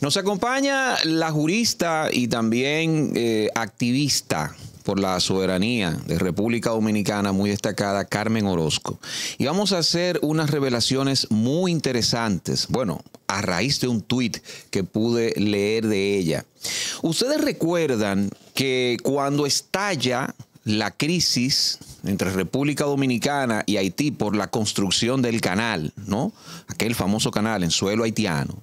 Nos acompaña la jurista y también eh, activista por la soberanía de República Dominicana, muy destacada, Carmen Orozco. Y vamos a hacer unas revelaciones muy interesantes, bueno, a raíz de un tuit que pude leer de ella. Ustedes recuerdan que cuando estalla la crisis entre República Dominicana y Haití por la construcción del canal, ¿no? Aquel famoso canal en suelo haitiano,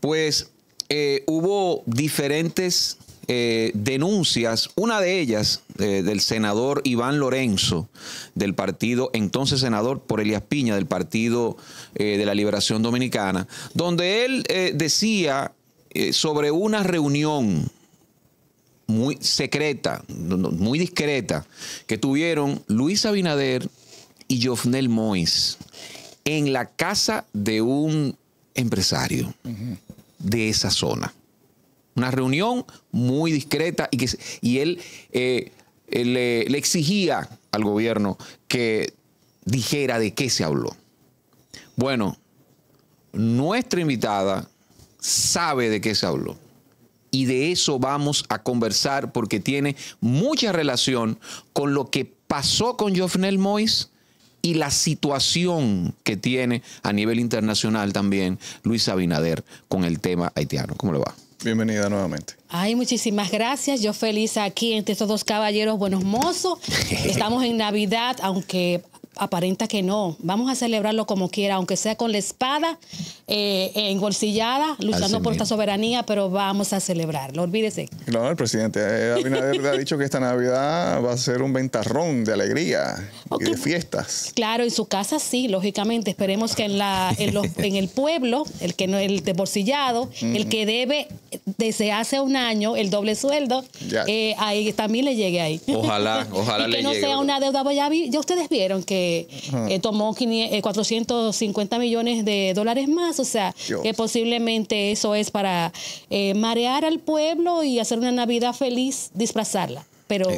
pues eh, hubo diferentes eh, denuncias, una de ellas eh, del senador Iván Lorenzo, del partido, entonces senador por Elias Piña, del Partido de la Liberación Dominicana, donde él decía sobre una reunión muy secreta, muy discreta, que tuvieron Luis Abinader y Jofnel Mois en la casa de un empresario de esa zona. Una reunión muy discreta y, que, y él eh, eh, le, exigía al gobierno que dijera de qué se habló. Bueno, nuestra invitada sabe de qué se habló. Y de eso vamos a conversar porque tiene mucha relación con lo que pasó con Joffnel Mois y la situación que tiene a nivel internacional también Luis Abinader con el tema haitiano. ¿Cómo le va? Bienvenida nuevamente. Ay, muchísimas gracias. Yo feliz aquí entre estos dos caballeros buenos mozos. Estamos en Navidad, aunque aparenta que no. Vamos a celebrarlo como quiera, aunque sea con la espada eh, luchando por esta soberanía, pero vamos a celebrarlo. Olvídese. No, el presidente eh, Abinader ha dicho que esta Navidad va a ser un ventarrón de alegría y de fiestas. Claro, en su casa sí, lógicamente. Esperemos que en, la, en, los, en el pueblo, el que no, el desborcillado, el que debe desde hace un año el doble sueldo, eh, ahí también le llegue ahí. Ojalá, ojalá y le que no sea una deuda. Pues ya ustedes vieron que eh, tomó 450 eh, millones de dólares más, o sea, que posiblemente eso es para eh, marear al pueblo y hacer una Navidad feliz, disfrazarla pero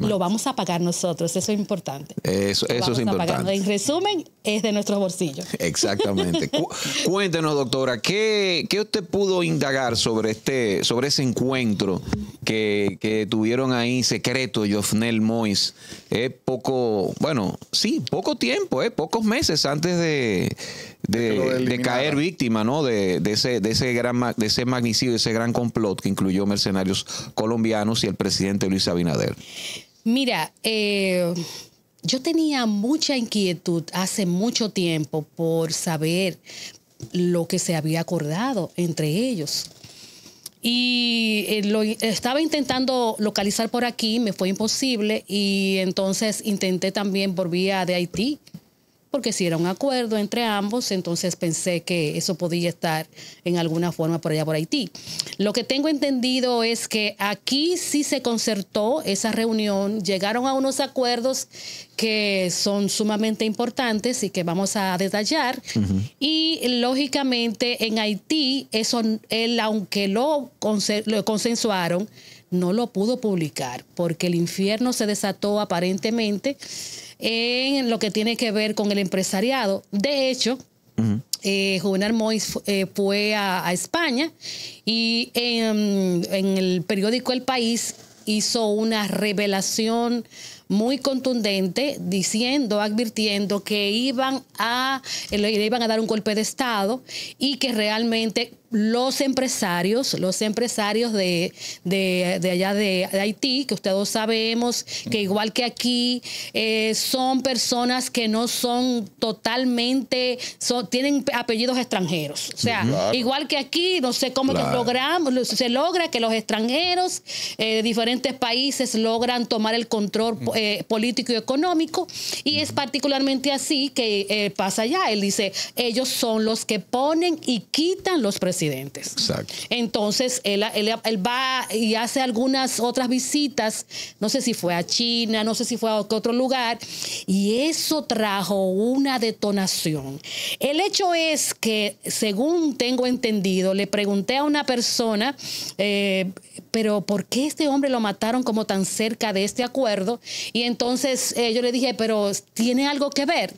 lo vamos a pagar nosotros, eso es importante. Eso, eso es importante. En resumen, es de nuestros bolsillos. Exactamente. cuéntenos, doctora, ¿qué, usted pudo indagar sobre este, sobre ese encuentro que, que tuvieron ahí secreto Jofnel Mois? Eh, poco, bueno, sí, poco tiempo, eh, pocos meses antes de de, caer víctima ¿no? de, ese, de, ese gran, de ese magnicidio, de ese gran complot que incluyó mercenarios colombianos y el presidente Luis Abinader. Mira, eh, yo tenía mucha inquietud hace mucho tiempo por saber lo que se había acordado entre ellos. Y eh, lo estaba intentando localizar por aquí, me fue imposible y entonces intenté también por vía de Haití porque si era un acuerdo entre ambos, entonces pensé que eso podía estar en alguna forma por allá por Haití. Lo que tengo entendido es que aquí sí se concertó esa reunión, llegaron a unos acuerdos que son sumamente importantes y que vamos a detallar. Y lógicamente en Haití, eso, él, aunque lo consensuaron, no lo pudo publicar porque el infierno se desató aparentemente en lo que tiene que ver con el empresariado. De hecho, eh, Juvenal Mois eh, fue a, España y en el periódico El País hizo una revelación muy contundente diciendo, advirtiendo que iban a, iban a dar un golpe de Estado y que realmente los empresarios, los empresarios de, de, allá de, Haití, que ustedes sabemos que igual que aquí, eh, son personas que no son totalmente, tienen apellidos extranjeros. O sea, igual que aquí, no sé cómo logramos, se logra que los extranjeros eh, de diferentes países logran tomar el control. Eh, político y económico, y es particularmente así que eh, pasa allá. Él dice, ellos son los que ponen y quitan los presidentes. Exacto. Entonces, él, él, va y hace algunas otras visitas, no sé si fue a China, no sé si fue a otro lugar, y eso trajo una detonación. El hecho es que, según tengo entendido, le pregunté a una persona, eh, pero ¿por qué este hombre lo mataron como tan cerca de este acuerdo? Y entonces eh, yo le dije, pero ¿tiene algo que ver?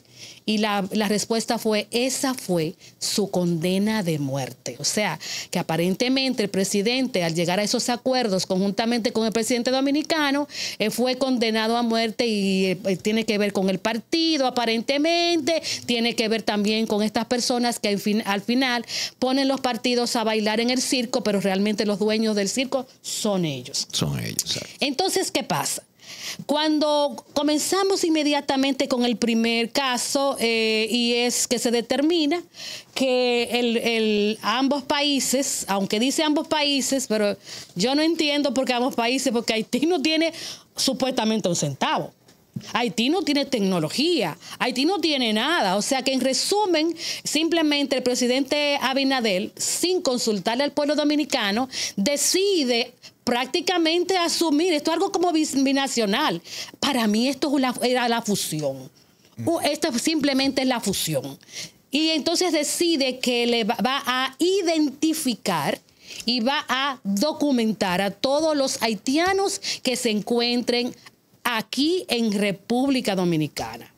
Y la, respuesta fue, esa fue su condena de muerte. O sea, que aparentemente el presidente, al llegar a esos acuerdos conjuntamente con el presidente dominicano, eh, fue condenado a muerte y eh, eh, tiene que ver con el partido, aparentemente, tiene que ver también con estas personas que al, final ponen los partidos a bailar en el circo, pero realmente los dueños del circo son ellos. Son ellos. Entonces, ¿qué pasa? Cuando comenzamos inmediatamente con el primer caso, eh, y es que se determina que el, ambos países, aunque dice ambos países, pero yo no entiendo por qué ambos países, porque Haití no tiene supuestamente un centavo. Haití no tiene tecnología, Haití no tiene nada. O sea que en resumen, simplemente el presidente Abinadel, sin consultarle al pueblo dominicano, decide prácticamente asumir, esto es algo como binacional. Para mí esto era la fusión. Mm. Uh, esto simplemente es la fusión. Y entonces decide que le va a identificar y va a documentar a todos los haitianos que se encuentren aquí en República Dominicana.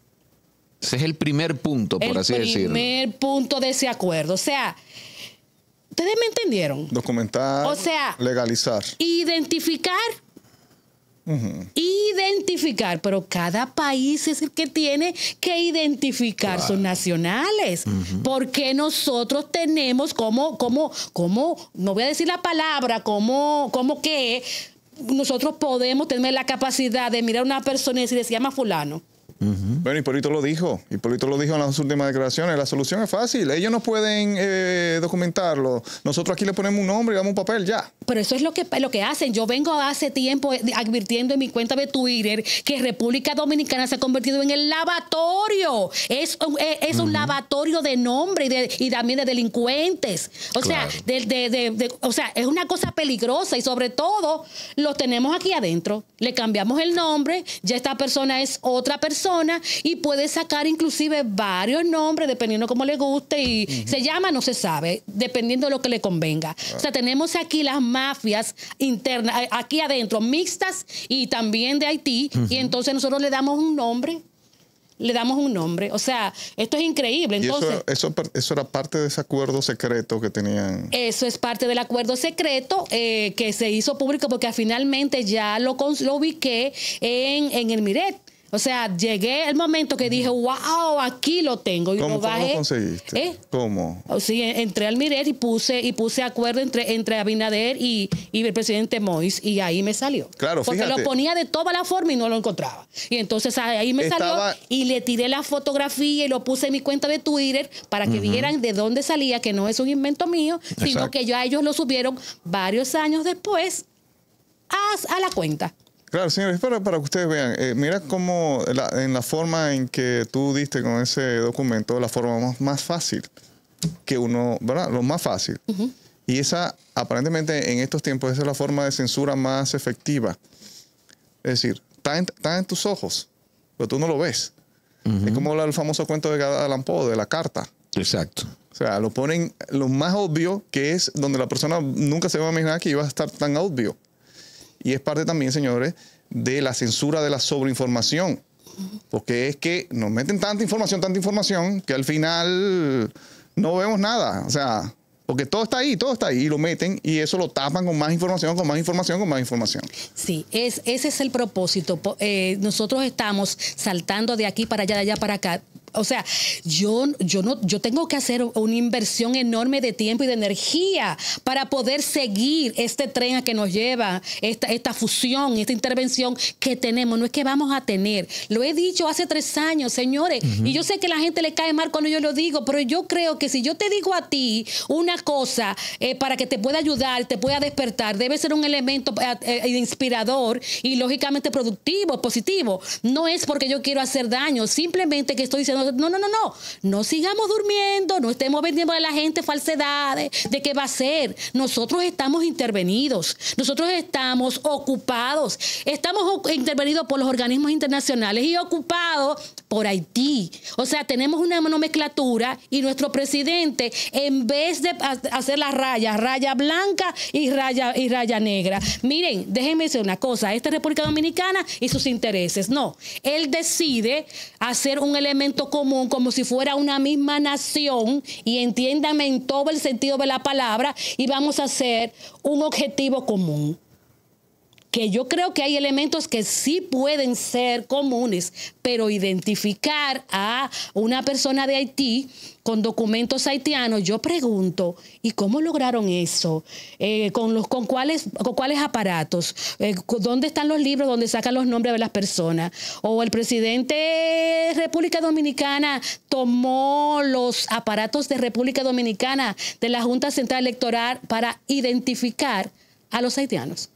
Ese es el primer punto, por así decirlo. El primer punto de ese acuerdo. O sea, ¿Ustedes me entendieron? Documentar. O sea. Legalizar. Identificar. Identificar, pero cada país es el que tiene que identificar sus nacionales, porque nosotros tenemos como, como, como, no voy a decir la palabra, como, como que nosotros podemos tener la capacidad de mirar a una persona y decir, se llama fulano. Bueno, y Bueno, Hipólito lo dijo. Hipólito lo dijo en las últimas declaraciones. La solución es fácil. Ellos no pueden eh, documentarlo. Nosotros aquí le ponemos un nombre y damos un papel, ya. Pero eso es lo que, lo que hacen. Yo vengo hace tiempo eh, advirtiendo en mi cuenta de Twitter que República Dominicana se ha convertido en el lavatorio. Es, eh, es, un lavatorio de nombre y, también de delincuentes. O, sea, de, de, o sea, es una cosa peligrosa y sobre todo lo tenemos aquí adentro. Le cambiamos el nombre, ya esta persona es otra persona y puede sacar inclusive varios nombres, dependiendo cómo le guste y se llama, no se sabe, dependiendo de lo que le convenga. Ah. O sea, tenemos aquí las mafias internas, eh, aquí adentro, mixtas y también de Haití, y entonces nosotros le damos un nombre le damos un nombre. O sea, esto es increíble. Entonces, eso, eso, era parte de ese acuerdo secreto que tenían. Eso es parte del acuerdo secreto eh, que se hizo público porque finalmente ya lo, lo ubiqué en, en el Miret. O sea, llegué el momento que dije, wow, aquí lo tengo. Y ¿Cómo, lo ¿cómo conseguiste? ¿eh? ¿Cómo? Oh, sí, entré al Miret y puse, y puse acuerdo entre, entre Abinader y, el presidente Mois, y ahí me salió. Claro, Porque lo ponía de toda la forma y no lo encontraba. Y entonces ah, ahí me salió y le tiré la fotografía y lo puse en mi cuenta de Twitter para que vieran de dónde salía, que no es un invento mío, sino que ya ellos lo subieron varios años después a la cuenta. Claro, señores, para, para que ustedes vean, eh, mira cómo en la forma en que tú diste con ese documento, la forma más, fácil que uno, ¿verdad? Lo más fácil. Y esa, aparentemente, en estos tiempos, esa es la forma de censura más efectiva. Es decir, está en, está en tus ojos, pero tú no lo ves. Es como el famoso cuento de Alan Poe, de la carta. Exacto. O sea, lo ponen lo más obvio, que es donde la persona nunca se va a imaginar que iba a estar tan obvio y es parte también, señores, de la censura de la sobreinformación. Porque es que nos meten tanta información, tanta información, que al final no vemos nada. O sea, porque todo está ahí, todo está ahí, y lo meten y eso lo tapan con más información, con más información, con más información. Sí, es, ese es el propósito. Eh, nosotros estamos saltando de aquí para allá, de allá para acá, o sea, yo, yo, no, yo tengo que hacer una inversión enorme de tiempo y de energía para poder seguir este tren a que nos lleva, esta, fusión, esta intervención que tenemos. No es que vamos a tener. Lo he dicho hace tres años, señores, y yo sé que la gente le cae mal cuando yo lo digo, pero yo creo que si yo te digo a ti una cosa eh, para que te pueda ayudar, te pueda despertar, debe ser un elemento eh, eh, inspirador y lógicamente productivo, positivo. No es porque yo quiero hacer daño, simplemente que estoy diciendo no, no, no, no, no sigamos durmiendo, no estemos vendiendo a la gente falsedades de qué va a ser. Nosotros estamos intervenidos, nosotros estamos ocupados, estamos intervenidos por los organismos internacionales y ocupados por Haití. O sea, tenemos una nomenclatura y nuestro presidente, en vez de hacer las rayas, raya blanca y raya, y raya negra, miren, déjenme decir una cosa, esta República Dominicana y sus intereses, no, él decide hacer un elemento común, como si fuera una misma nación, y entiéndame en todo el sentido de la palabra, y vamos a hacer un objetivo común que yo creo que hay elementos que sí pueden ser comunes, pero identificar a una persona de Haití con documentos haitianos, yo pregunto, ¿y cómo lograron eso? Eh, ¿con, los, con, cuáles, ¿Con cuáles aparatos? Eh, ¿Dónde están los libros donde sacan los nombres de las personas? ¿O el presidente de República Dominicana tomó los aparatos de República Dominicana de la Junta Central Electoral para identificar a los haitianos?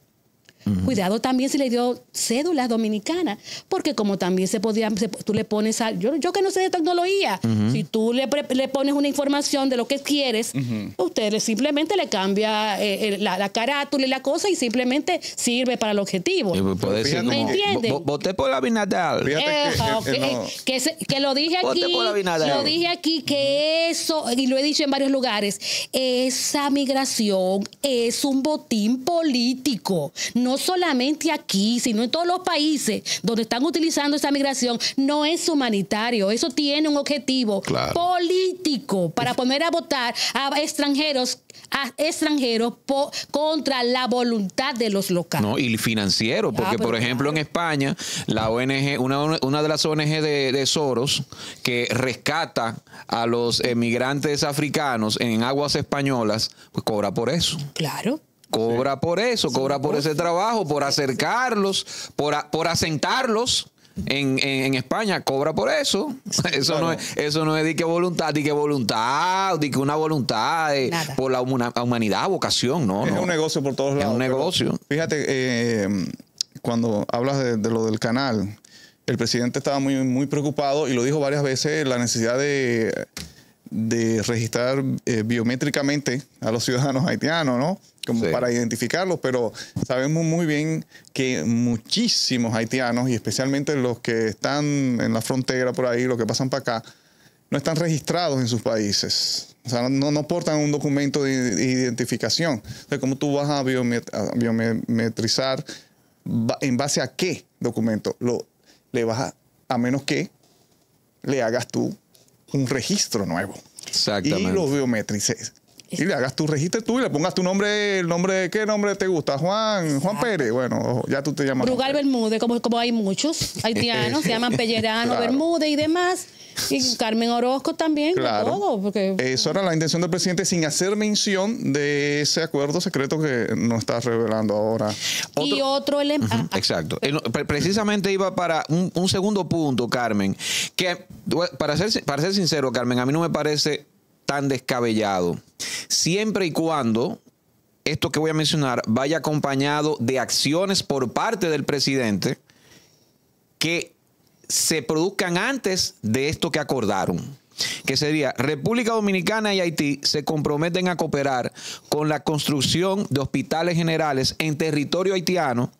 Cuidado también si le dio cédula dominicana, porque como también se podía, tú le pones a, yo, yo, que no sé de tecnología, si tú le, pones una información de lo que quieres, ustedes usted simplemente le cambia eh, eh, la, carátula y la cosa y simplemente sirve para el objetivo. ¿me entiendes? voté por la binadal eh, que, que, lo dije aquí, lo dije aquí, que eso, y lo he dicho en varios lugares, esa migración es un botín político, no solamente aquí, sino en todos los países donde están utilizando esa migración, no es humanitario. Eso tiene un objetivo político para poner a votar a extranjeros a extranjeros contra la voluntad de los locales. No, y financiero, ah, porque por ejemplo en España, la ONG, una, de las ONG de, de, Soros, que rescata a los emigrantes africanos en aguas españolas, pues cobra por eso. Claro. Cobra por eso, cobra por ese trabajo, por acercarlos, por, asentarlos. En, España cobra por eso. Eso no es, eso no es de que voluntad, de que voluntad, de que una voluntad eh, por la humanidad, vocación, ¿no? Es un negocio por todos lados. Es un negocio. Fíjate, eh, cuando hablas de, lo del canal, el presidente estaba muy, muy preocupado y lo dijo varias veces, la necesidad de, registrar eh, biométricamente a los ciudadanos haitianos, ¿no? como para identificarlos, pero sabemos muy bien que muchísimos haitianos, y especialmente los que están en la frontera por ahí, los que pasan para acá, no están registrados en sus países. O sea, no, no portan un documento de, identificación. O ¿cómo tú vas a, biometrizar en base a qué documento? Lo, le vas a, a menos que le hagas tú un registro nuevo. Exactamente. Y los biometrices y le hagas tu registro tú y le pongas tu nombre, el nombre, ¿qué nombre te gusta? Juan, Juan Pérez. Bueno, ya tú te llamas. Brugal Bermúdez, como, hay muchos haitianos, se llaman Pellerano, Bermúdez y demás. Y Carmen Orozco también, con todo. Eso era la intención del presidente sin hacer mención de ese acuerdo secreto que nos está revelando ahora. Y otro elemento. Ah, ah. Exacto. Eh, precisamente iba para un, segundo punto, Carmen, que para ser, para ser sincero, Carmen, a mí no me parece tan descabellado. Siempre y cuando esto que voy a mencionar vaya acompañado de acciones por parte del presidente que se produzcan antes de esto que acordaron, que sería República Dominicana y Haití se comprometen a cooperar con la construcción de hospitales generales en territorio haitiano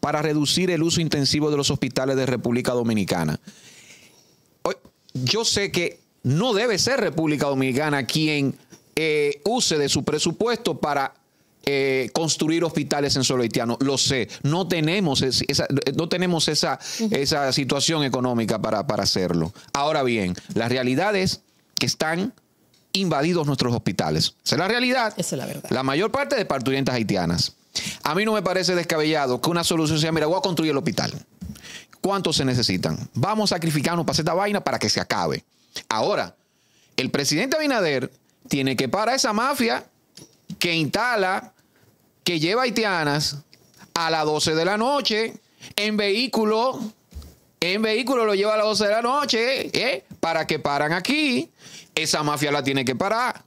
para reducir el uso intensivo de los hospitales de República Dominicana. Yo sé que no debe ser República Dominicana quien eh, use de su presupuesto para eh, construir hospitales en suelo haitiano. Lo sé, no tenemos, esa, no tenemos esa, esa situación económica para, hacerlo. Ahora bien, la realidad es que están invadidos nuestros hospitales. Esa es la realidad. Esa es la verdad. La mayor parte de parturientas haitianas. A mí no me parece descabellado que una solución sea, mira, voy a construir el hospital. ¿Cuántos se necesitan? Vamos a sacrificarnos para hacer esta vaina para que se acabe. Ahora, el presidente Abinader tiene que parar esa mafia que instala, que lleva haitianas a las 12 de la noche en vehículo, en vehículo lo lleva a las 12 de la noche, ¿eh? para que paran aquí. Esa mafia la tiene que parar.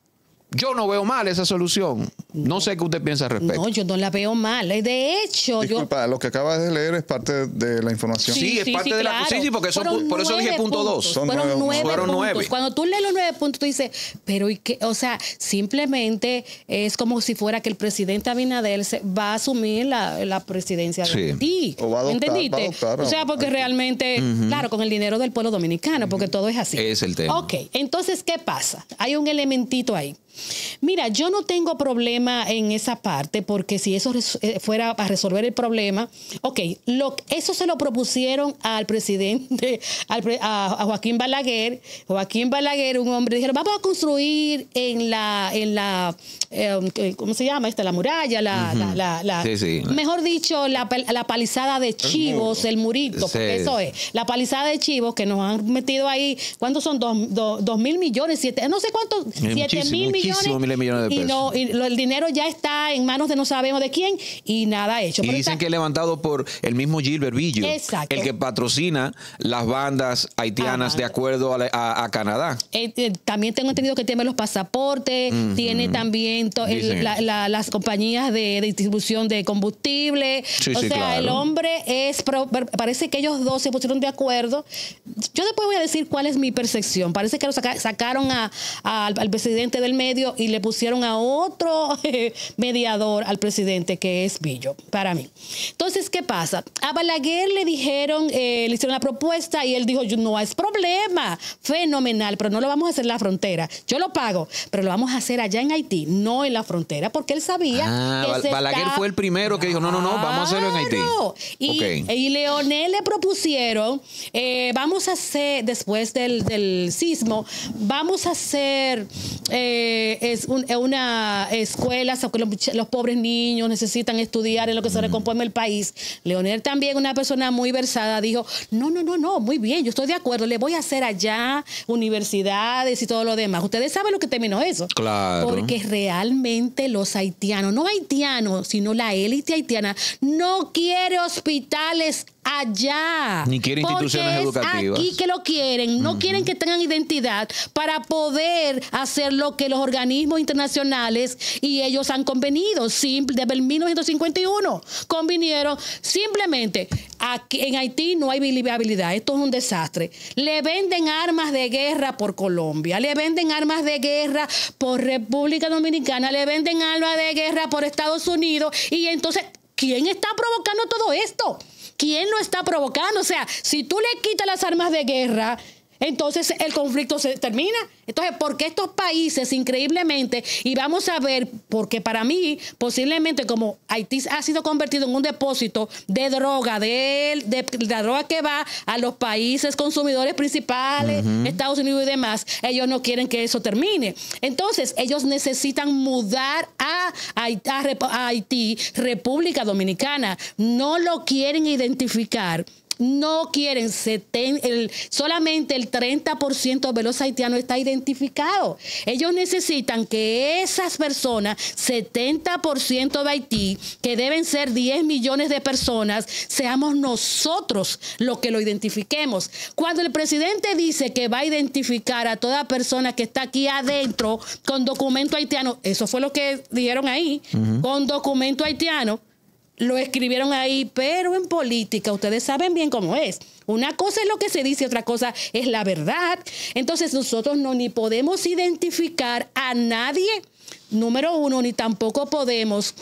Yo no veo mal esa solución. No, sé qué usted piensa al respecto. No, yo no la veo mal. De hecho, Disculpa, yo... lo que acabas de leer es parte de la información. Sí, es parte de la... Sí, sí, porque son por eso dije punto dos. fueron nueve, Cuando tú lees los nueve puntos, tú dices, pero ¿y qué? O sea, simplemente es como si fuera que el presidente Abinader va a asumir la, presidencia de ti. O va a adoptar, ¿Entendiste? o sea, porque realmente, claro, con el dinero del pueblo dominicano, porque todo es así. Es el tema. Ok, entonces, ¿qué pasa? Hay un elementito ahí Mira, yo no tengo problema en esa parte porque si eso eh, fuera a resolver el problema, ok, eso se lo propusieron al presidente, a, Joaquín Balaguer. Joaquín Balaguer, un hombre, dijeron, vamos a construir en la, en la em, ¿cómo se llama? Esta, la muralla, la, mejor dicho, la, palizada de chivos, el, murito, porque eso es, la palizada de chivos que nos han metido ahí, ¿cuántos son? Dos, mil millones, siete, no sé cuántos, siete mil millones millones de pesos. Y, no, y el dinero ya está en manos de no sabemos de quién y nada hecho. y dicen que es levantado por el mismo Gilbert Villo, el que patrocina las bandas haitianas de acuerdo a, Canadá. Eh, eh, también tengo entendido que tiene los pasaportes, tiene también las compañías de, distribución de combustible. o sea, el hombre es, parece que ellos dos se pusieron de acuerdo. Yo después voy a decir cuál es mi percepción. Parece que lo sacaron a, al presidente del medio y le pusieron a otro mediador al presidente, que es Billo, para mí. Entonces, ¿qué pasa? A Balaguer le dijeron, eh, le hicieron la propuesta y él dijo, no es problema, fenomenal, pero no lo vamos a hacer en la frontera. Yo lo pago, pero lo vamos a hacer allá en Haití, no en la frontera, porque él sabía ah, que... Balaguer fue el primero que dijo, no, no, no, vamos a hacerlo en Haití. Y, Leonel le propusieron, eh, vamos a hacer, después del, sismo, vamos a hacer... Eh, eh, es una escuela, los, pobres niños necesitan estudiar en lo que se recompone el país. Leonel también, una persona muy versada, dijo, no, no, no, no, muy bien, yo estoy de acuerdo, le voy a hacer allá universidades y todo lo demás. Ustedes saben lo que terminó eso. Claro. Porque realmente los haitianos, no haitianos, sino la élite haitiana, no quiere hospitales allá. Ni quieren instituciones educativas. Aquí que lo quieren, no quieren que tengan identidad para poder hacer lo que los organismos internacionales y ellos han convenido. desde el 1951 convinieron simplemente aquí, en Haití no hay viabilidad. Esto es un desastre. Le venden armas de guerra por Colombia, le venden armas de guerra por República Dominicana, le venden armas de guerra por Estados Unidos y entonces ¿quién está provocando todo esto? ¿Quién lo está provocando? O sea, si tú le quitas las armas de guerra, entonces el conflicto se termina. Entonces, ¿por qué estos países increíblemente, y vamos a ver, porque para mí posiblemente como Haití ha sido convertido en un depósito de droga, de, la droga que va a los países consumidores principales, Estados Unidos y demás, ellos no quieren que eso termine. Entonces, ellos necesitan mudar a Haití, República Dominicana. No lo quieren identificar no quieren, solamente el 30% de los haitianos está identificado. Ellos necesitan que esas personas, 70% de Haití, que deben ser 10 millones de personas, seamos nosotros los que lo identifiquemos. Cuando el presidente dice que va a identificar a toda persona que está aquí adentro con documento haitiano, eso fue lo que dijeron ahí, con documento haitiano, lo escribieron ahí, pero en política ustedes saben bien cómo es. Una cosa es lo que se dice, otra cosa es la verdad. Entonces nosotros no ni podemos identificar a nadie, número uno, ni tampoco podemos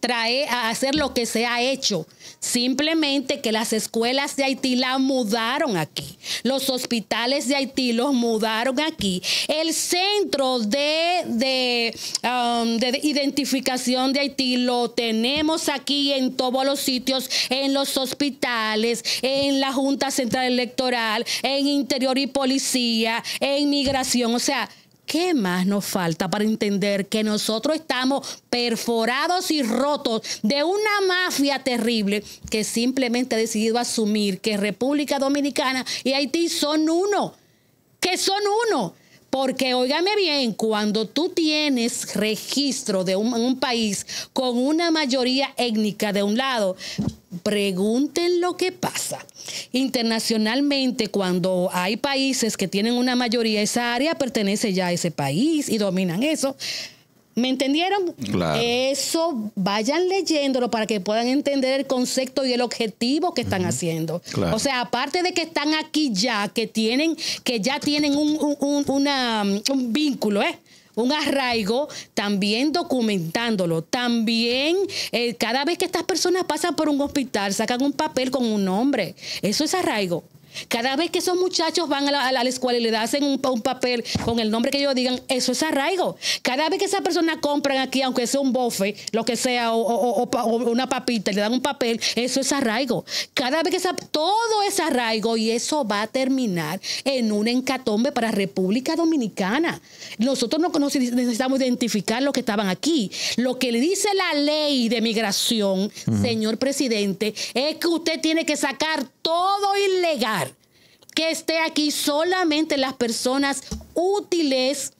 traer a hacer lo que se ha hecho Simplemente que las escuelas de Haití la mudaron aquí. Los hospitales de Haití los mudaron aquí. El centro de, de, um, de identificación de Haití lo tenemos aquí en todos los sitios, en los hospitales, en la Junta Central Electoral, en Interior y Policía, en Migración. O sea, ¿qué más nos falta para entender que nosotros estamos perforados y rotos de una mafia terrible que simplemente ha decidido asumir que República Dominicana y Haití son uno? Que son uno. Porque, óigame bien, cuando tú tienes registro de un, un, país con una mayoría étnica de un lado, pregunten lo que pasa. Internacionalmente, cuando hay países que tienen una mayoría, esa área pertenece ya a ese país y dominan eso. ¿Me entendieron? Claro. Eso vayan leyéndolo para que puedan entender el concepto y el objetivo que están haciendo. Claro. O sea, aparte de que están aquí ya, que tienen, que ya tienen un, un, una, mm, un vínculo, ¿eh? un arraigo, también documentándolo, también eh, cada vez que estas personas pasan por un hospital, sacan un papel con un nombre, eso es arraigo. Cada vez que esos muchachos van a la, escuela y le hacen un, papel con el nombre que ellos digan, eso es arraigo. Cada vez que esa persona compran aquí, aunque sea un bofe, lo que sea, o, una papita, le dan un papel, eso es arraigo. Cada vez que esa, todo es arraigo y eso va a terminar en un encatombe para República Dominicana. Nosotros no, necesitamos identificar los que estaban aquí. Lo que le dice la ley de migración, señor presidente, es que usted tiene que sacar todo ilegal esté aquí solamente las personas útiles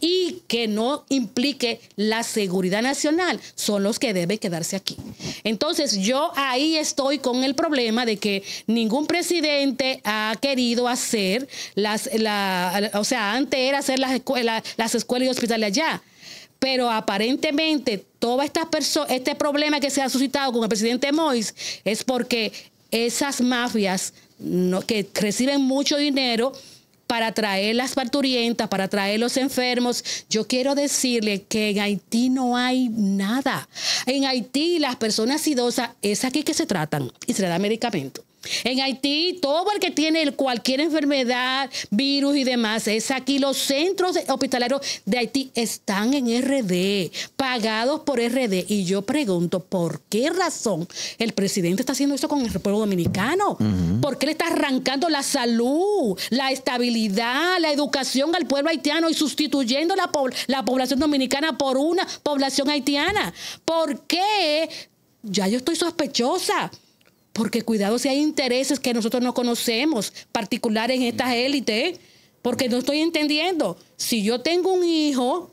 y que no implique la seguridad nacional son los que deben quedarse aquí. Entonces yo ahí estoy con el problema de que ningún presidente ha querido hacer las, o sea, antes era hacer las escuelas, las escuelas y hospitales allá. Pero aparentemente todo esta este problema que se ha suscitado con el presidente Mois es porque esas mafias que reciben mucho dinero para traer las parturientas, para traer los enfermos. Yo quiero decirle que en Haití no hay nada. En Haití las personas idosas es aquí que se tratan y se le da medicamento. En Haití, todo el que tiene cualquier enfermedad, virus y demás, es aquí. Los centros hospitalarios de Haití están en RD, pagados por RD. Y yo pregunto, ¿por qué razón el presidente está haciendo eso con el pueblo dominicano? ¿Por qué le está arrancando la salud, la estabilidad, la educación al pueblo haitiano y sustituyendo la población dominicana por una población haitiana? ¿Por qué? Ya yo estoy sospechosa porque cuidado si hay intereses que nosotros no conocemos, particulares en estas élites, ¿eh? porque no estoy entendiendo. Si yo tengo un hijo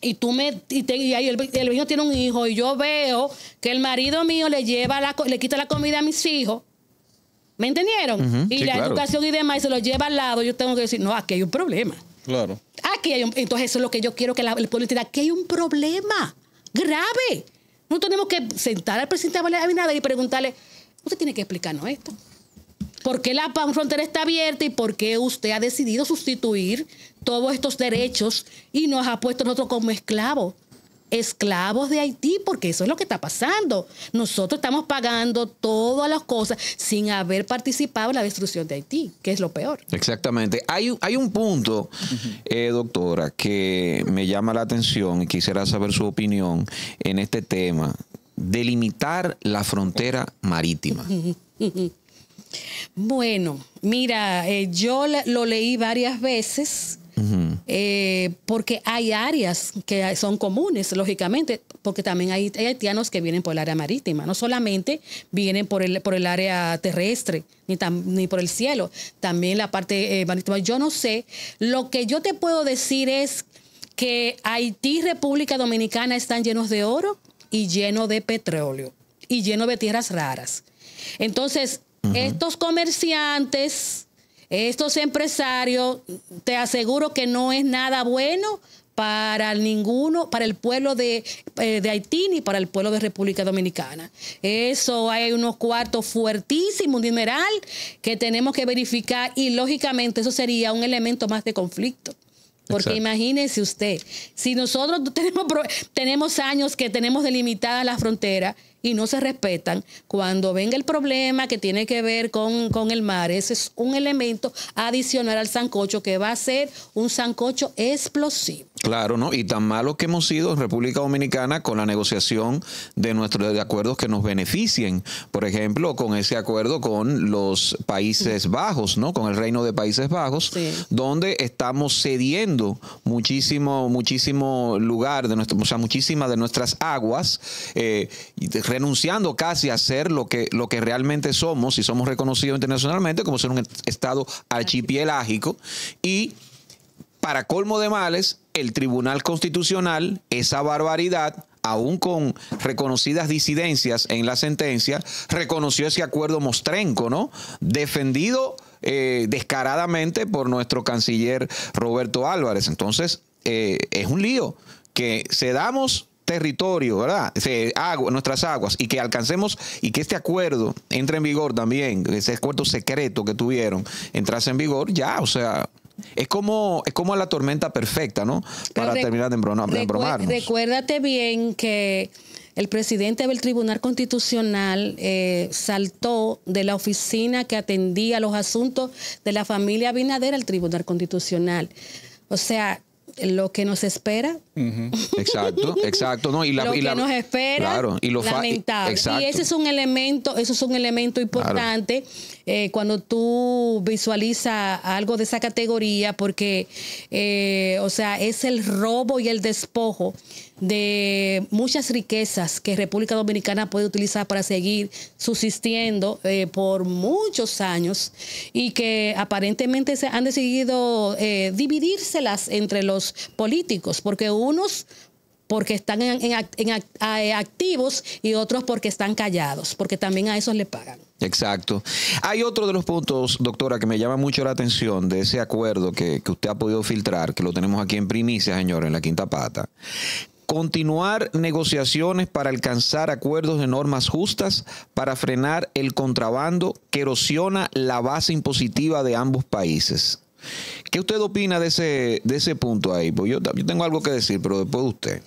y tú me y, el, el, tiene un hijo y yo veo que el marido mío le lleva la, le quita la comida a mis hijos, ¿me entendieron? y la educación y demás se lo lleva al lado, yo tengo que decir, no, aquí hay un problema. Claro. Aquí entonces eso es lo que yo quiero que el pueblo entienda, Aquí hay un problema grave. No tenemos que sentar al presidente Abinader y preguntarle, usted tiene que explicarnos esto. ¿Por qué la frontera está abierta y por qué usted ha decidido sustituir todos estos derechos y nos ha puesto nosotros como esclavos? Esclavos de Haití, porque eso es lo que está pasando. Nosotros estamos pagando todas las cosas sin haber participado en la destrucción de Haití, que es lo peor. Exactamente. Hay, hay un punto, eh, doctora, que me llama la atención y quisiera saber su opinión en este tema delimitar la frontera marítima. Bueno, mira, eh, yo lo leí varias veces eh, porque hay áreas que son comunes, lógicamente, porque también hay, haitianos que vienen por el área marítima, no solamente vienen por el, por el área terrestre ni, ni por el cielo, también la parte eh, marítima. Yo no sé, lo que yo te puedo decir es que Haití y República Dominicana están llenos de oro y lleno de petróleo y lleno de tierras raras. Entonces, estos comerciantes, estos empresarios, te aseguro que no es nada bueno para ninguno, para el pueblo de, eh, de, Haití ni para el pueblo de República Dominicana. Eso hay unos cuartos fuertísimos, un dineral que tenemos que verificar y lógicamente eso sería un elemento más de conflicto. Porque imagínese usted, si nosotros tenemos, tenemos años que tenemos delimitada la frontera y no se respetan, cuando venga el problema que tiene que ver con, con el mar, ese es un elemento adicional al sancocho que va a ser un sancocho explosivo. Claro, ¿no? Y tan malo que hemos sido en República Dominicana con la negociación de nuestros acuerdos que nos beneficien. Por ejemplo, con ese acuerdo con los Países Bajos, ¿no? Con el Reino de Países Bajos, donde estamos cediendo muchísimo, muchísimo lugar de nuestro, o sea, muchísimas de nuestras aguas, eh, renunciando casi a ser lo que, lo que realmente somos y somos reconocidos internacionalmente como ser un estado archipelágico y para colmo de males, el Tribunal Constitucional, esa barbaridad, aún con reconocidas disidencias en la sentencia, reconoció ese acuerdo mostrenco, ¿no? Defendido eh, descaradamente por nuestro canciller Roberto Álvarez. Entonces, eh, es un lío que cedamos territorio, ¿verdad? nuestras aguas y que alcancemos y que este acuerdo entre en vigor también, ese acuerdo secreto que tuvieron, entrase en vigor ya, o sea, es como, es como la tormenta perfecta, ¿no? Para terminar de embromarnos. Recuérdate bien que el presidente del Tribunal Constitucional eh, saltó de la oficina que atendía los asuntos de la familia Abinader al Tribunal Constitucional. O sea, lo que nos espera. Exacto, exacto. No, y la, lo que nos espera, claro, y lo lamentable. Y ese es un elemento, eso es un elemento importante eh, cuando tú visualizas algo de esa categoría, porque, eh, o sea, es el robo y el despojo de muchas riquezas que República Dominicana puede utilizar para seguir subsistiendo eh, por muchos años y que aparentemente se han decidido eh, dividírselas entre los políticos, porque unos porque están en, eh, activos y otros porque están callados, porque también a esos le pagan. Exacto. Hay otro de los puntos, doctora, que me llama mucho la atención de ese acuerdo que, que usted ha podido filtrar, que lo tenemos aquí en primicia, señor, en la quinta pata, continuar negociaciones para alcanzar acuerdos de normas justas para frenar el contrabando que erosiona la base impositiva de ambos países. ¿Qué usted opina de ese, de ese punto ahí? Pues yo, yo tengo algo que decir, pero después usted.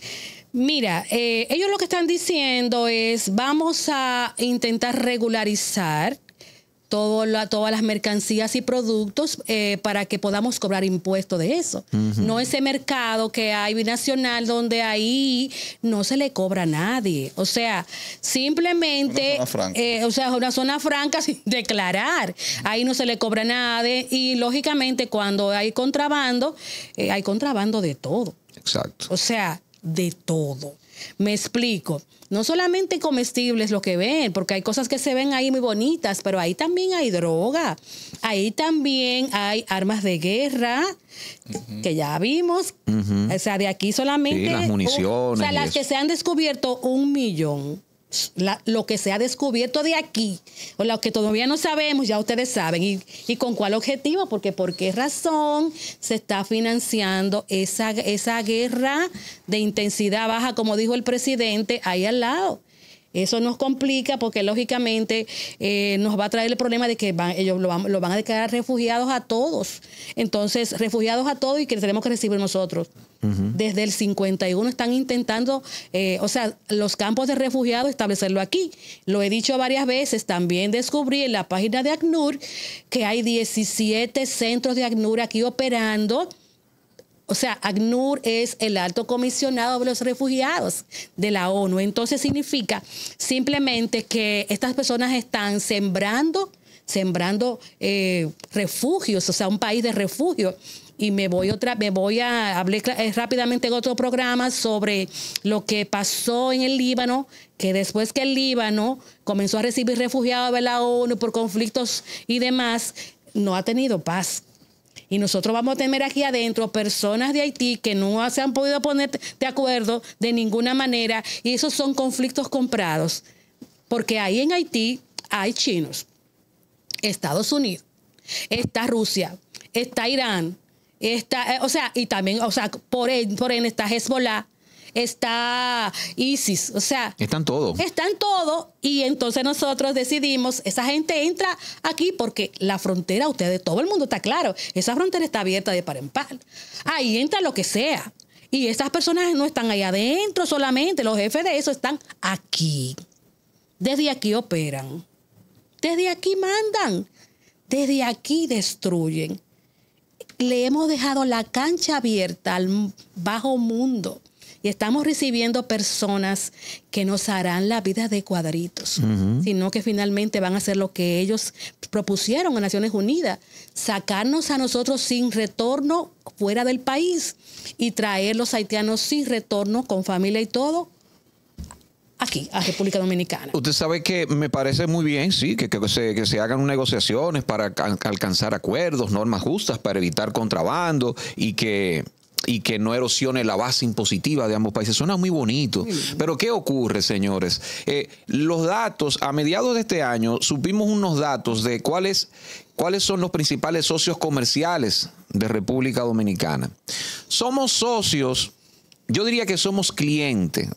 Mira, eh, ellos lo que están diciendo es, vamos a intentar regularizar todo todas las mercancías y productos eh, para que podamos cobrar impuestos de eso. No ese mercado que hay binacional donde ahí no se le cobra a nadie. O sea, simplemente, eh, o sea, una zona franca sin declarar. Ahí no se le cobra a nadie y lógicamente cuando hay contrabando, eh, hay contrabando de todo. Exacto. O sea, de todo. Me explico. No solamente comestibles lo que ven, porque hay cosas que se ven ahí muy bonitas, pero ahí también hay droga. Ahí también hay armas de guerra, que ya vimos. O sea, de aquí solamente. las municiones. o sea, las que se han descubierto un millón lo que se ha descubierto de aquí, o lo que todavía no sabemos, ya ustedes saben, y, y con cuál objetivo, porque por qué razón se está financiando esa, esa guerra de intensidad baja, como dijo el presidente, ahí al lado. Eso nos complica porque lógicamente eh, nos va a traer el problema de que ellos lo van, a declarar refugiados a todos. Entonces, refugiados a todos y que tenemos que recibir nosotros. Desde el 51 están intentando, eh, o sea, los campos de refugiados establecerlo aquí. Lo he dicho varias veces, también descubrí en la página de ACNUR que hay 17 centros de ACNUR aquí operando o sea, ACNUR es el alto comisionado de los refugiados de la ONU. Entonces significa simplemente que estas personas están sembrando, sembrando eh, refugios, o sea, un país de refugio. Y me voy otra, me voy a hablar eh, rápidamente en otro programa sobre lo que pasó en el Líbano, que después que el Líbano comenzó a recibir refugiados de la ONU por conflictos y demás, no ha tenido paz. Y nosotros vamos a tener aquí adentro personas de Haití que no se han podido poner de acuerdo de ninguna manera y esos son conflictos comprados. Porque ahí en Haití hay chinos, Estados Unidos, está Rusia, está Irán, está, eh, o sea, y también, o sea, por, por en está Hezbollah, está ISIS, o sea... Están todos. Están todos y entonces nosotros decidimos, esa gente entra aquí porque la frontera, ustedes, todo el mundo está claro, esa frontera está abierta de par en par. Ahí entra lo que sea. Y esas personas no están ahí adentro solamente, los jefes de eso están aquí. Desde aquí operan. Desde aquí mandan. Desde aquí destruyen. Le hemos dejado la cancha abierta al bajo mundo. Y estamos recibiendo personas que nos harán la vida de cuadritos, sino que finalmente van a hacer lo que ellos propusieron en Naciones Unidas, sacarnos a nosotros sin retorno fuera del país y traer los haitianos sin retorno, con familia y todo, aquí, a República Dominicana. Usted sabe que me parece muy bien, sí, que, que, se, que se hagan negociaciones para alcanzar acuerdos, normas justas para evitar contrabando y que y que no erosione la base impositiva de ambos países. Suena muy bonito. Pero ¿qué ocurre, señores? Eh, los datos, a mediados de este año, supimos unos datos de cuáles, cuáles son los principales socios comerciales de República Dominicana. Somos socios, yo diría que somos clientes,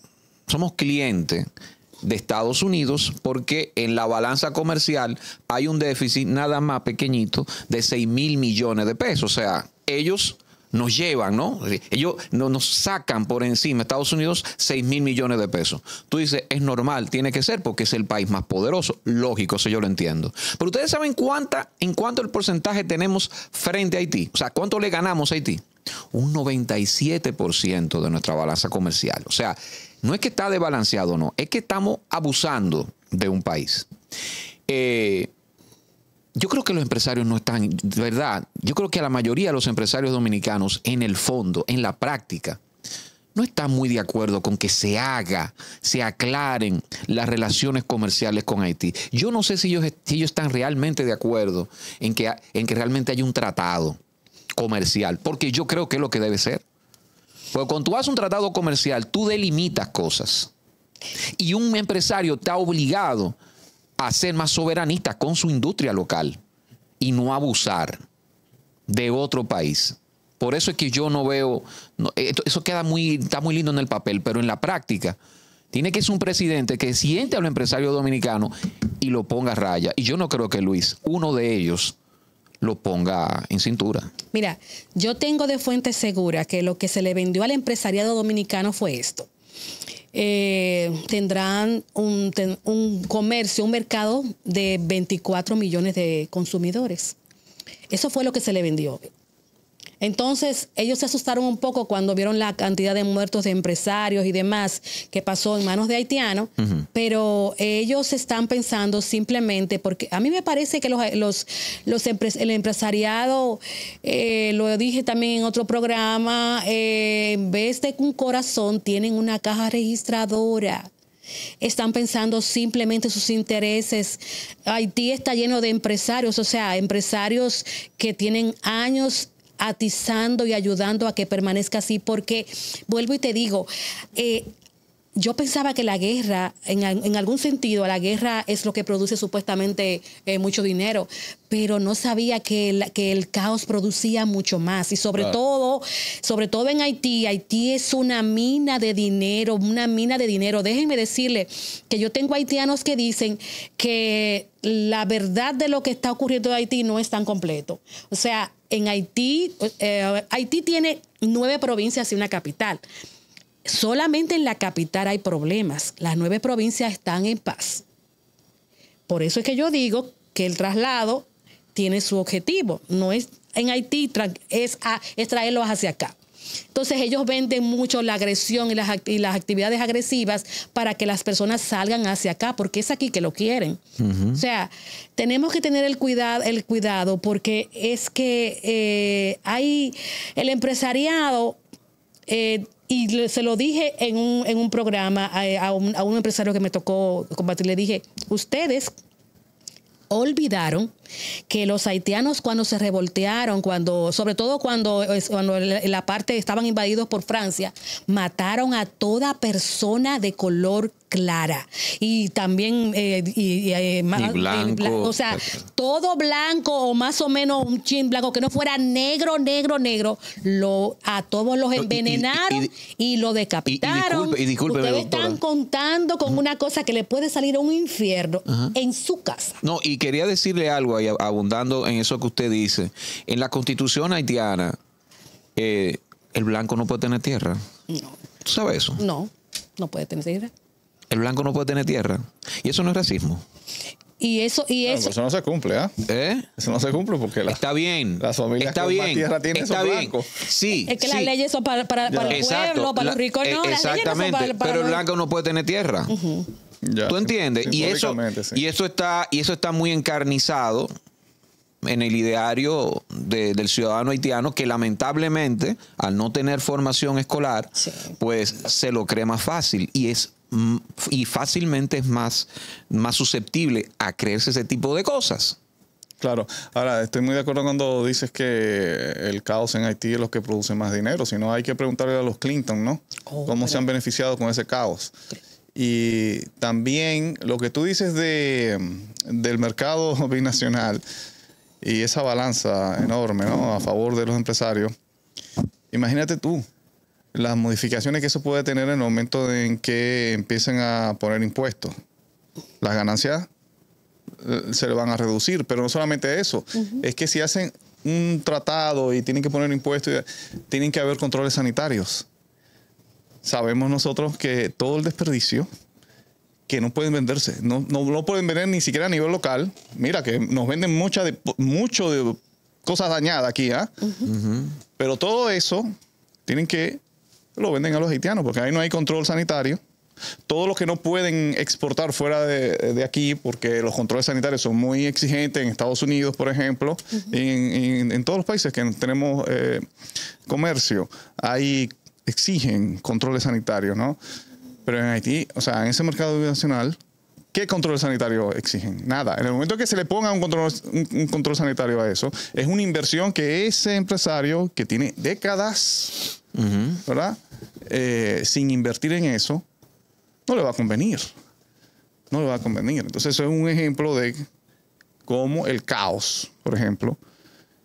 somos clientes de Estados Unidos porque en la balanza comercial hay un déficit nada más pequeñito de 6 mil millones de pesos. O sea, ellos nos llevan, ¿no? Ellos nos sacan por encima, Estados Unidos, 6 mil millones de pesos. Tú dices, es normal, tiene que ser porque es el país más poderoso. Lógico, eso yo lo entiendo. Pero ustedes saben cuánta, en cuánto el porcentaje tenemos frente a Haití. O sea, ¿cuánto le ganamos a Haití? Un 97% de nuestra balanza comercial. O sea, no es que está desbalanceado, no, es que estamos abusando de un país. Eh, yo creo que los empresarios no están, verdad, yo creo que la mayoría de los empresarios dominicanos, en el fondo, en la práctica, no están muy de acuerdo con que se haga, se aclaren las relaciones comerciales con Haití. Yo no sé si ellos, están realmente de acuerdo en que, en que realmente haya un tratado comercial, porque yo creo que es lo que debe ser. Porque cuando tú haces un tratado comercial, tú delimitas cosas. Y un empresario está obligado a ser más soberanista con su industria local y no abusar de otro país. Por eso es que yo no veo, eh, eso queda muy, está muy lindo en el papel, pero en la práctica tiene que ser un presidente que siente a los empresarios dominicanos y lo ponga a raya. Y yo no creo que Luis, uno de ellos, lo ponga en cintura. Mira, yo tengo de fuente segura que lo que se le vendió al empresariado dominicano fue esto. Eh, tendrán un, un comercio, un mercado de 24 millones de consumidores. Eso fue lo que se le vendió. Entonces, ellos se asustaron un poco cuando vieron la cantidad de muertos de empresarios y demás que pasó en manos de haitianos, pero ellos están pensando simplemente, porque a mí me parece que los, los, el empresariado, eh, lo dije también en otro programa, eh, en vez de un corazón, tienen una caja registradora están pensando simplemente sus intereses. Haití está lleno de empresarios, o sea, empresarios que tienen años atizando y ayudando a que permanezca así, porque vuelvo y te digo, eh, yo pensaba que la guerra, en, algún sentido, la guerra es lo que produce supuestamente eh, mucho dinero, pero no sabía que el, caos producía mucho más. Y sobre todo, sobre todo en Haití, Haití es una mina de dinero, una mina de dinero. Déjenme decirle que yo tengo haitianos que dicen que la verdad de lo que está ocurriendo en Haití no es tan completo. O sea, en Haití, eh, Haití tiene nueve provincias y una capital. Solamente en la capital hay problemas. Las nueve provincias están en paz. Por eso es que yo digo que el traslado tiene su objetivo. No es en Haití, es, a, traerlos hacia acá. Entonces ellos venden mucho la agresión y las, actividades agresivas para que las personas salgan hacia acá, porque es aquí que lo quieren. O sea, tenemos que tener el cuidado, el cuidado porque es que eh, hay el empresariado eh, y se lo dije en un, en un programa a, un, empresario que me tocó combatir. Le dije, ustedes olvidaron que los haitianos cuando se revoltearon, cuando, sobre todo cuando, cuando la parte estaban invadidos por Francia, mataron a toda persona de color clara y también eh, y, eh, eh, blanco, o sea todo blanco o más o menos un chin blanco que no fuera negro negro negro lo a todos los envenenaron y, lo decapitaron y, están contando con una cosa que le puede salir a un infierno en su casa no y quería decirle algo y abundando en eso que usted dice, en la constitución haitiana, eh, el blanco no puede tener tierra. No. ¿Tú sabes eso? No, no puede tener tierra. El blanco no puede tener tierra. Y eso no es racismo. Y eso, y eso. No, eso no se cumple, ¿ah? ¿eh? Eso no se cumple porque la, está bien. las familias está bien, más tierra tienen está Sí. Es que las leyes son para, el pueblo, para los ricos, no. Exactamente. Las leyes no son para, pero el blanco no puede tener tierra. ¿Tú entiendes? Y eso, y, eso está, y eso está muy encarnizado en el ideario del ciudadano haitiano que lamentablemente al no tener formación escolar pues se lo cree más fácil y es y fácilmente es más, más susceptible a creerse ese tipo de cosas. Claro, ahora estoy muy de acuerdo cuando dices que el caos en Haití es lo que produce más dinero, sino hay que preguntarle a los Clinton, ¿no? Oh, ¿Cómo se han beneficiado con ese caos? Y también lo que tú dices de, del mercado binacional y esa balanza enorme a favor de los empresarios, imagínate tú las modificaciones que eso puede tener en el momento en que empiecen a poner impuestos. Las ganancias eh, se le van a reducir, pero no solamente eso, es que si hacen un tratado y tienen que poner impuestos, tienen que haber controles sanitarios sabemos nosotros que todo el desperdicio que no pueden venderse, no, no, pueden vender ni siquiera a nivel local. Mira, que nos venden mucha de, mucho de cosas dañadas aquí, ¿ah? Pero todo eso tienen que lo venden a los haitianos, porque ahí no hay control sanitario. Todos los que no pueden exportar fuera de, aquí, porque los controles sanitarios son muy exigentes en Estados Unidos, por ejemplo, en, todos los países que tenemos eh, comercio, hay exigen controles sanitarios, ¿no? Pero en Haití, o sea, en ese mercado nacional, ¿qué controles sanitario exigen? Nada. En el momento que se le ponga un control, sanitario a eso, es una inversión que ese empresario que tiene décadas, ¿verdad? Eh, sin invertir en eso, no le va a convenir. No le va a convenir. Entonces, eso es un ejemplo de cómo el caos, por ejemplo,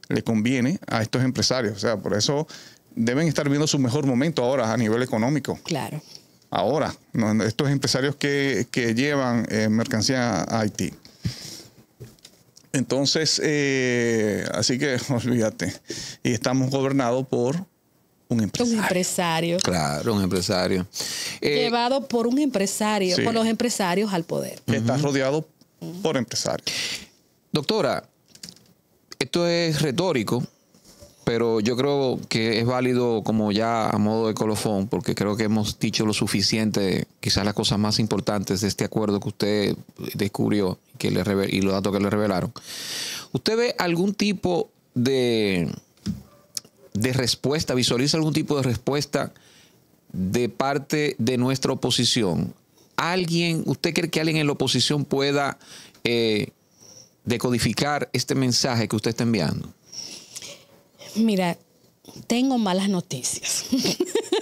le conviene a estos empresarios. O sea, por eso deben estar viendo su mejor momento ahora a nivel económico. Claro. Ahora, estos empresarios que, llevan eh, mercancía a Haití. Entonces, eh, así que olvídate. Y estamos gobernados por un empresario. Un empresario. Claro, un empresario. Eh, Llevado por un empresario, por los empresarios al poder. está rodeado por empresarios. Doctora, esto es retórico, pero yo creo que es válido como ya a modo de colofón, porque creo que hemos dicho lo suficiente, quizás las cosas más importantes de este acuerdo que usted descubrió que le y los datos que le revelaron. ¿Usted ve algún tipo de, de respuesta, visualiza algún tipo de respuesta de parte de nuestra oposición? ¿Alguien, usted cree que alguien en la oposición pueda eh, decodificar este mensaje que usted está enviando? Mira, tengo malas noticias.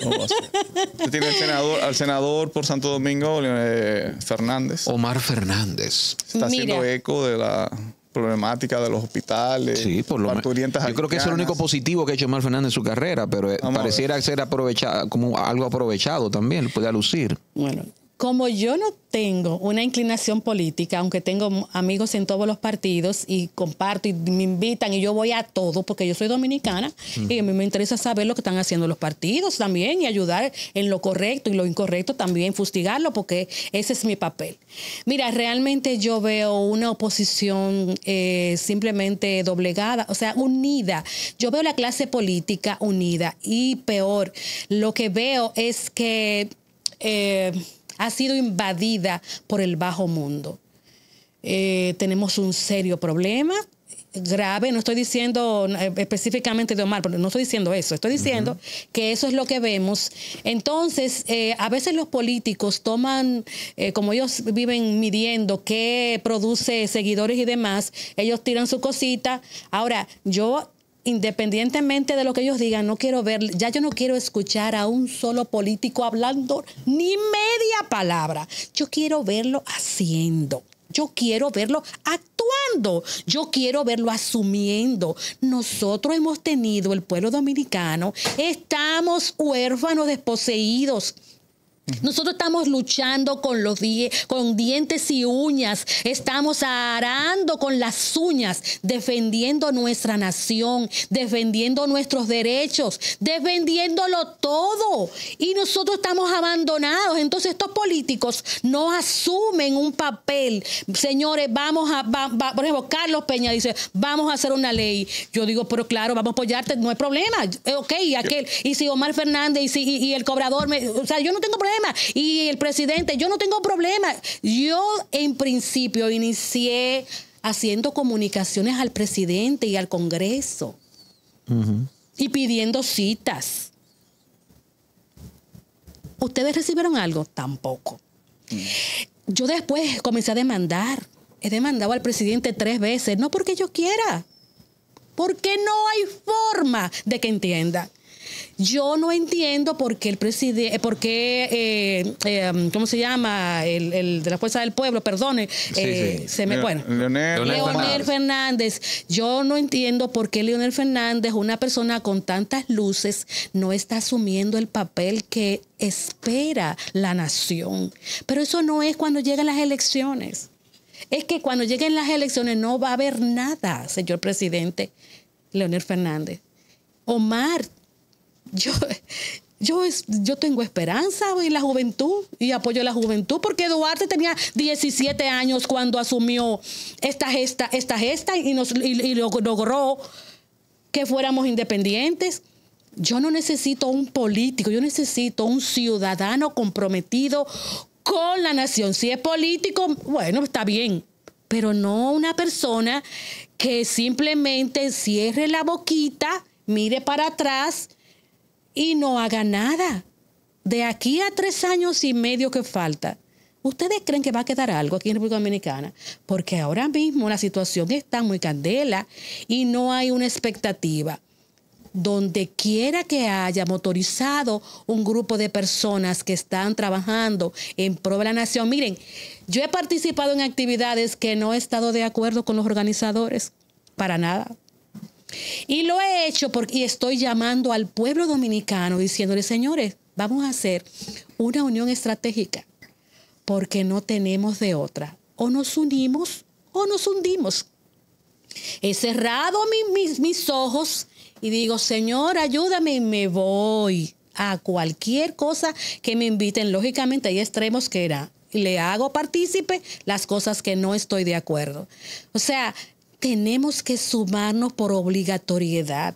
Oh, tiene al senador, al senador por Santo Domingo, eh, Fernández? Omar Fernández. Está haciendo eco de la problemática de los hospitales. Sí, por lo menos. Yo creo que es el único positivo que ha hecho Omar Fernández en su carrera, pero eh, pareciera ser aprovechado, como algo aprovechado también, puede lucir. Bueno, como yo no tengo una inclinación política, aunque tengo amigos en todos los partidos y comparto y me invitan y yo voy a todo porque yo soy dominicana y eh, a mí me interesa saber lo que están haciendo los partidos también y ayudar en lo correcto y lo incorrecto también, fustigarlo porque ese es mi papel. Mira, realmente yo veo una oposición eh, simplemente doblegada, o sea, unida. Yo veo la clase política unida y peor, lo que veo es que... Eh, ha sido invadida por el bajo mundo. Eh, tenemos un serio problema grave, no estoy diciendo eh, específicamente de Omar, pero no estoy diciendo eso, estoy diciendo que eso es lo que vemos. Entonces, eh, a veces los políticos toman, como ellos viven midiendo qué produce seguidores y demás, ellos tiran su cosita. Ahora, yo independientemente de lo que ellos digan, no quiero ver, ya yo no quiero escuchar a un solo político hablando ni media palabra. Yo quiero verlo haciendo. Yo quiero verlo actuando, yo quiero verlo asumiendo. Nosotros hemos tenido, el pueblo dominicano, estamos huérfanos, desposeídos nosotros estamos luchando con los con dientes y uñas, estamos arando con las uñas, defendiendo nuestra nación, defendiendo nuestros derechos, defendiéndolo todo. Y nosotros estamos abandonados. Entonces estos políticos no asumen un papel. Señores, vamos a, por ejemplo, Carlos Peña dice, vamos a hacer una ley. Yo digo, pero claro, vamos a apoyarte, no hay problema. Eh, ok, aquel. Y si Omar Fernández y el cobrador, o sea, yo no tengo problema y el presidente, yo no tengo problema. Yo en principio inicié haciendo comunicaciones al presidente y al Congreso y pidiendo citas. ¿Ustedes recibieron algo? Tampoco. Mm. Yo después comencé a demandar. He demandado al presidente tres veces, no porque yo quiera, porque no hay forma de que entienda. Yo no entiendo por qué el presidente, eh, por qué, eh, eh, um, ¿cómo se llama? El, de la Fuerza del Pueblo, perdone, se me bueno. Leonel, Fernández. Yo no entiendo por qué Leonel Fernández, una persona con tantas luces, no está asumiendo el papel que espera la nación. Pero eso no es cuando llegan las elecciones. Es que cuando lleguen las elecciones no va a haber nada, señor presidente Leonel Fernández. Omar yo, yo, yo tengo esperanza en la juventud y apoyo a la juventud, porque Duarte tenía 17 años cuando asumió esta gesta, esta gesta y, nos, y logró que fuéramos independientes. Yo no necesito un político, yo necesito un ciudadano comprometido con la nación. Si es político, bueno, está bien, pero no una persona que simplemente cierre la boquita, mire para atrás y no haga nada. De aquí a tres años y medio que falta, ¿ustedes creen que va a quedar algo aquí en República Dominicana? Porque ahora mismo la situación está muy candela y no hay una expectativa. Donde quiera que haya motorizado un grupo de personas que están trabajando en pro de la nación, miren, yo he participado en actividades que no he estado de acuerdo con los organizadores, para nada. Y lo he hecho porque estoy llamando al pueblo dominicano diciéndole, señores, vamos a hacer una unión estratégica porque no tenemos de otra. O nos unimos o nos hundimos. He cerrado mis, mis ojos y digo, Señor, ayúdame y me voy a cualquier cosa que me inviten. Lógicamente hay extremos que era. Le hago partícipe las cosas que no estoy de acuerdo. O sea, tenemos que sumarnos por obligatoriedad.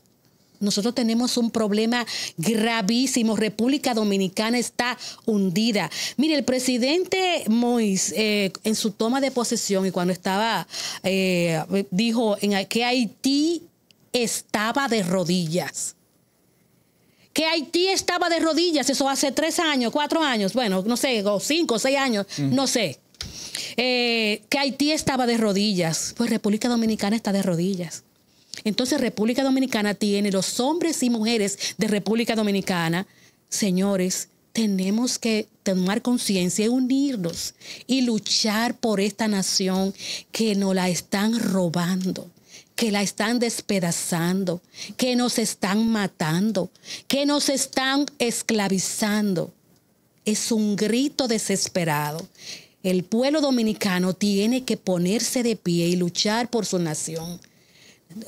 Nosotros tenemos un problema gravísimo. República Dominicana está hundida. Mire, el presidente Mois, eh, en su toma de posesión y cuando estaba, eh, dijo que Haití estaba de rodillas. Que Haití estaba de rodillas, eso hace tres años, cuatro años, bueno, no sé, o cinco, seis años, mm. no sé. Eh, que Haití estaba de rodillas. Pues República Dominicana está de rodillas. Entonces República Dominicana tiene los hombres y mujeres de República Dominicana. Señores, tenemos que tomar conciencia y unirnos y luchar por esta nación que nos la están robando que la están despedazando, que nos están matando, que nos están esclavizando. Es un grito desesperado. El pueblo dominicano tiene que ponerse de pie y luchar por su nación.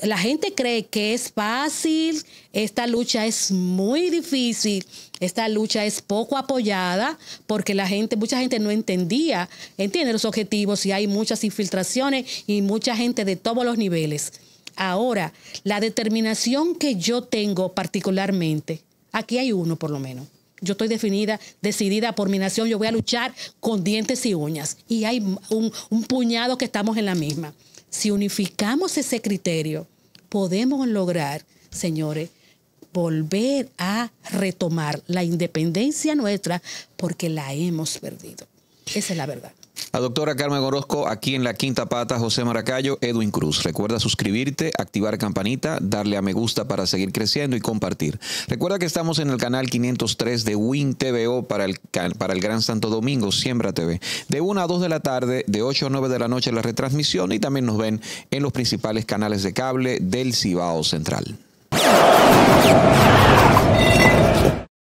La gente cree que es fácil, esta lucha es muy difícil, esta lucha es poco apoyada porque la gente, mucha gente no entendía, entiende los objetivos y hay muchas infiltraciones y mucha gente de todos los niveles. Ahora, la determinación que yo tengo particularmente, aquí hay uno por lo menos yo estoy definida, decidida por mi nación, yo voy a luchar con dientes y uñas. Y hay un, un puñado que estamos en la misma. Si unificamos ese criterio, podemos lograr, señores, volver a retomar la independencia nuestra porque la hemos perdido. Esa es la verdad. La doctora Carmen Gorosco, aquí en La Quinta Pata, José Maracayo, Edwin Cruz. Recuerda suscribirte, activar campanita, darle a me gusta para seguir creciendo y compartir. Recuerda que estamos en el canal 503 de Win TVO para el, para el Gran Santo Domingo, Siembra TV. De 1 a 2 de la tarde, de 8 a 9 de la noche la retransmisión y también nos ven en los principales canales de cable del Cibao Central.